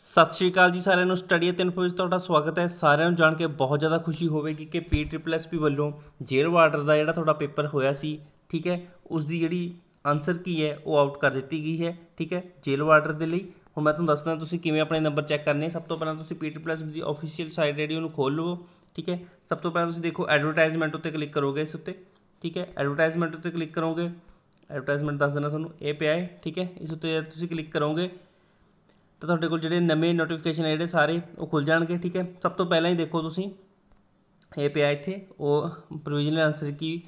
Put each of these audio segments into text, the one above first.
ਸਤਿ ਸ਼੍ਰੀ ਅਕਾਲ ਜੀ ਸਾਰਿਆਂ ਨੂੰ ਸਟੱਡੀ ਅਤੇ ਇਨਫੋ ਵਿੱਚ ਤੁਹਾਡਾ ਸਵਾਗਤ ਹੈ ਸਾਰਿਆਂ ਨੂੰ ਜਾਣ ਕੇ ਬਹੁਤ ਜ਼ਿਆਦਾ ਖੁਸ਼ੀ ਹੋਵੇਗੀ ਕਿ ਪੀ ਟ੍ਰਿਪਲ ਐਸ ਪੀ ਵੱਲੋਂ ਜੇਲ ਵਾਰਡਰ ਦਾ ਜਿਹੜਾ ਤੁਹਾਡਾ ਪੇਪਰ ਹੋਇਆ ਸੀ ਠੀਕ ਹੈ ਉਸ ਦੀ ਜਿਹੜੀ ਆਨਸਰ ਕੀ ਹੈ ਉਹ ਆਊਟ ਕਰ ਦਿੱਤੀ ਗਈ ਹੈ ਠੀਕ ਹੈ ਜੇਲ ਵਾਰਡਰ ਦੇ ਲਈ ਹੁਣ ਮੈਂ ਤੁਹਾਨੂੰ ਦੱਸਦਾ ਤੁਸੀਂ ਕਿਵੇਂ ਆਪਣੇ ਨੰਬਰ ਚੈੱਕ ਕਰਨੇ ਸਭ ਤੋਂ ਪਹਿਲਾਂ ਤੁਸੀਂ ਪੀ ਟ੍ਰਿਪਲ ਐਸ ਦੀ ਆਫੀਸ਼ੀਅਲ ਸਾਈਟ ਜਿਹੜੀ ਉਹਨੂੰ ਖੋਲ ਲਵੋ ਠੀਕ ਹੈ ਸਭ ਤੋਂ ਪਹਿਲਾਂ ਤੁਸੀਂ ਦੇਖੋ ਐਡਵਰਟਾਈਜ਼ਮੈਂਟ ਉੱਤੇ ਕਲਿੱਕ ਕਰੋਗੇ ਇਸ ਉੱਤੇ ਠੀਕ ਹੈ ਐਡਵਰਟਾਈਜ਼ਮੈਂਟ ਉੱਤੇ ਕਲਿੱਕ ਕਰੋਗੇ ਐਡਵਰਟਾਈਜ਼ਮੈਂਟ ਦੱਸ ਦੇਣਾ ਤੁਹਾਨੂੰ ਇਹ ਪਿਆ ਹੈ ਠੀਕ ਹੈ ਇਸ ਉੱਤੇ ਤੁਸੀਂ ਕਲਿੱਕ ਕਰੋਗੇ ਤਾਂ ਤੁਹਾਡੇ ਕੋਲ ਜਿਹੜੇ ਨਵੇਂ ਨੋਟੀਫਿਕੇਸ਼ਨ ਆ ਜਿਹੜੇ ਸਾਰੇ ਉਹ ਖੁੱਲ ਜਾਣਗੇ ਠੀਕ ਹੈ ਸਭ ਤੋਂ ਪਹਿਲਾਂ ਹੀ ਦੇਖੋ ਤੁਸੀਂ ਇਹ ਪਿਆ ਇੱਥੇ ਉਹ ਪ੍ਰੋਵੀਜ਼ਨਲ ਆਨਸਰ ਕੀ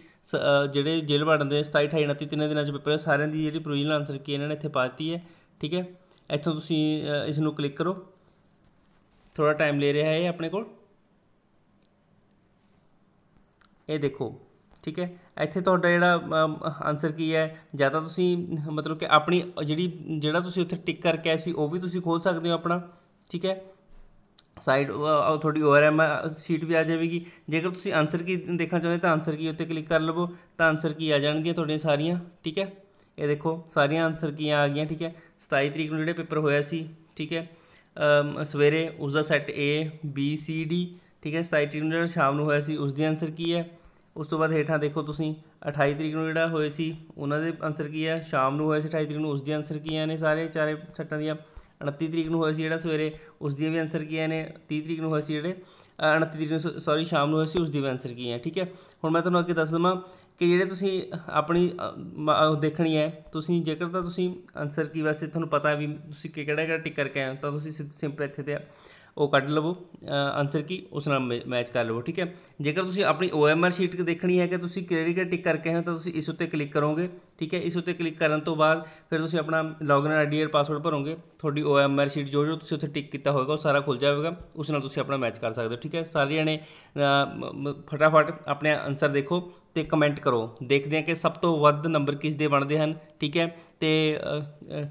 ਜਿਹੜੇ ਜੇਲ੍ਹ ਵਾਰਡਨ ਦੇ 27 28 29 ਤਿੰਨੇ ਦਿਨਾਂ ਚ ਪੇਪਰ ਸਾਰਿਆਂ ਦੀ ਜਿਹੜੀ ਪ੍ਰੋਵੀਜ਼ਨਲ ਆਨਸਰ ਕੀ ਇਹਨਾਂ ਨੇ ਇੱਥੇ ਪਾਤੀ ਹੈ ਠੀਕ ਹੈ ਇੱਥੋਂ ਤੁਸੀਂ ਇਸ ਨੂੰ ਕਲਿੱਕ ਕਰੋ ਥੋੜਾ ਟਾਈਮ ਲੈ ਰਿਹਾ ਹੈ ਇਹ ਆਪਣੇ ਕੋਲ ਇਹ ਦੇਖੋ ਠੀਕ ਹੈ ਇੱਥੇ ਤੁਹਾਡਾ ਜਿਹੜਾ ਆਨਸਰ ਕੀ ਹੈ ਜਿਆਦਾ ਤੁਸੀਂ ਮਤਲਬ ਕਿ ਆਪਣੀ ਜਿਹੜੀ ਜਿਹੜਾ ਤੁਸੀਂ ਉੱਥੇ ਟਿਕ ਕਰਕੇ ਆਏ ਸੀ ਉਹ ਵੀ ਤੁਸੀਂ ਖੋਲ ਸਕਦੇ ਹੋ ਆਪਣਾ ਠੀਕ ਹੈ ਸਾਈਡ ਥੋੜੀ ਹੈ ਮੈਂ ਸ਼ੀਟ ਵੀ ਆ ਜਾਵੇਗੀ ਜੇਕਰ ਤੁਸੀਂ ਆਨਸਰ ਕੀ ਦੇਖਣਾ ਚਾਹੁੰਦੇ ਤਾਂ ਆਨਸਰ ਕੀ ਉੱਤੇ ਕਲਿੱਕ ਕਰ ਲਵੋ ਤਾਂ ਆਨਸਰ ਕੀ ਆ ਜਾਣਗੀਆਂ ਤੁਹਾਡੀਆਂ ਸਾਰੀਆਂ ਠੀਕ ਹੈ ਇਹ ਦੇਖੋ ਸਾਰੀਆਂ ਆਨਸਰ ਕੀ ਆ ਗਈਆਂ ਠੀਕ ਹੈ 27 ਤਰੀਕ ਨੂੰ ਜਿਹੜੇ ਪੇਪਰ ਹੋਇਆ ਸੀ ਠੀਕ ਹੈ ਸਵੇਰੇ ਉਸ ਦਾ set A B C D ਠੀਕ ਹੈ 27 ਤਰੀਕ ਨੂੰ ਜਿਹੜਾ ਸ਼ਾਮ ਨੂੰ ਹੋਇਆ ਸੀ ਉਸ ਦੀ ਆਨਸਰ ਕੀ ਹੈ ਉਸ ਤੋਂ ਬਾਅਦ ਹੇਠਾਂ ਦੇਖੋ ਤੁਸੀਂ 28 ਤਰੀਕ ਨੂੰ ਜਿਹੜਾ ਹੋਏ ਸੀ ਉਹਨਾਂ ਦੇ ਆਨਸਰ ਕੀ ਆ ਸ਼ਾਮ ਨੂੰ ਹੋਏ ਸੀ 28 ਤਰੀਕ ਨੂੰ ਉਸ ਦੇ ਆਨਸਰ ਕੀਆਂ ਨੇ ਸਾਰੇ ਚਾਰੇ ਸੱਟਾਂ ਦੀਆਂ 29 ਤਰੀਕ ਨੂੰ ਹੋਏ ਸੀ ਜਿਹੜਾ ਸਵੇਰੇ ਉਸ ਦੀਆਂ ਵੀ ਆਨਸਰ ਕੀਆਂ ਨੇ 30 ਤਰੀਕ ਨੂੰ ਹੋਏ ਸੀ ਜਿਹੜੇ 29 ਤਰੀਕ ਨੂੰ ਸੌਰੀ ਸ਼ਾਮ ਨੂੰ ਹੋਏ ਸੀ ਉਸ ਦੀ ਵੀ ਆਨਸਰ ਕੀ ਹੈ ਠੀਕ ਹੈ ਹੁਣ ਮੈਂ ਤੁਹਾਨੂੰ ਅੱਗੇ ਦੱਸ ਦਵਾਂ ਕਿ ਜਿਹੜੇ ਤੁਸੀਂ ਆਪਣੀ ਦੇਖਣੀ ਹੈ ਤੁਸੀਂ ਜੇਕਰ ਤਾਂ ਤੁਸੀਂ ਆਨਸਰ ਕੀ ਵੈਸੇ ਤੁਹਾਨੂੰ ਪਤਾ ਵੀ ਤੁਸੀਂ ਕਿਹੜਾ ਕਿਹੜਾ ਟਿਕ ਕਰਕੇ ਆਏ ਤਾਂ ਤੁਸੀਂ ਸਿੰਪਲ ਇੱਥੇ ਤੇ ਆ ਉਹ ਕੱਢ ਲਵੋ ਆਨਸਰ ਕੀ ਉਸ ਨਾਲ ਮੈਚ ਕਰ ਲਵੋ ਠੀਕ ਹੈ ਜੇਕਰ ਤੁਸੀਂ ਆਪਣੀ OMR ਸ਼ੀਟ ਦੇਖਣੀ ਹੈ ਕਿ ਤੁਸੀਂ ਕਿਹੜੀ ਕਿਹੜੀ ਟਿਕ ਕਰਕੇ ਹੋ ਤਾਂ ਤੁਸੀਂ ਇਸ ਉੱਤੇ ਕਲਿੱਕ ਕਰੋਗੇ ਠੀਕ ਹੈ ਇਸ ਉੱਤੇ ਕਲਿੱਕ ਕਰਨ ਤੋਂ ਬਾਅਦ ਫਿਰ ਤੁਸੀਂ ਆਪਣਾ ਲੌਗਇਨ ਆਈਡੀ ਔਰ ਪਾਸਵਰਡ ਭਰੋਗੇ ਤੁਹਾਡੀ OMR ਸ਼ੀਟ ਜੋ ਜੋ ਤੁਸੀਂ ਉੱਥੇ ਟਿਕ ਕੀਤਾ ਹੋਵੇਗਾ ਉਹ ਸਾਰਾ ਖੁੱਲ ਜਾਵੇਗਾ ਉਸ ਨਾਲ ਤੁਸੀਂ ਆਪਣਾ ਮੈਚ ਕਰ ਸਕਦੇ ਹੋ ਠੀਕ ਹੈ ਸਾਰੇ ਜਣੇ ਫਟਾਫਟ ਆਪਣੇ ਆਨਸਰ ਦੇਖੋ ਤੇ ਕਮੈਂਟ ਕਰੋ ਦੇਖਦੇ ਹਾਂ ਕਿ ਸਭ ਤੋਂ ਵੱਧ ਨੰਬਰ ਕਿਸ ਦੇ ਬਣਦੇ ਹਨ ਠੀਕ ਹੈ ਤੇ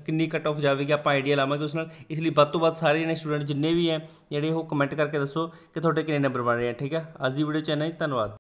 ਕਿੰਨੀ ਕੱਟ ਆਫ ਜਾਵੇਗੀ ਆਪਾਂ ਆਈਡੀਆ ਲਾਵਾਂਗੇ ਉਸ ਨਾਲ ਇਸ ਲਈ ਵੱਧ ਤੋਂ ਵੱਧ ਸਾਰੇ ਜਿਹੜੇ ਸਟੂਡੈਂਟ ਜਿੰਨੇ ਵੀ ਹੈ ਜਿਹੜੇ ਉਹ ਕਮੈਂਟ ਕਰਕੇ ਦੱਸੋ ਕਿ ਤੁਹਾਡੇ ਕਿੰਨੇ ਨੰਬਰ ਬਣ ਰਹੇ ਆ ਠੀਕ ਹੈ ਅੱਜ ਦੀ ਵੀਡੀਓ ਚ ਇੰਨਾ ਹੀ ਧੰਨਵਾਦ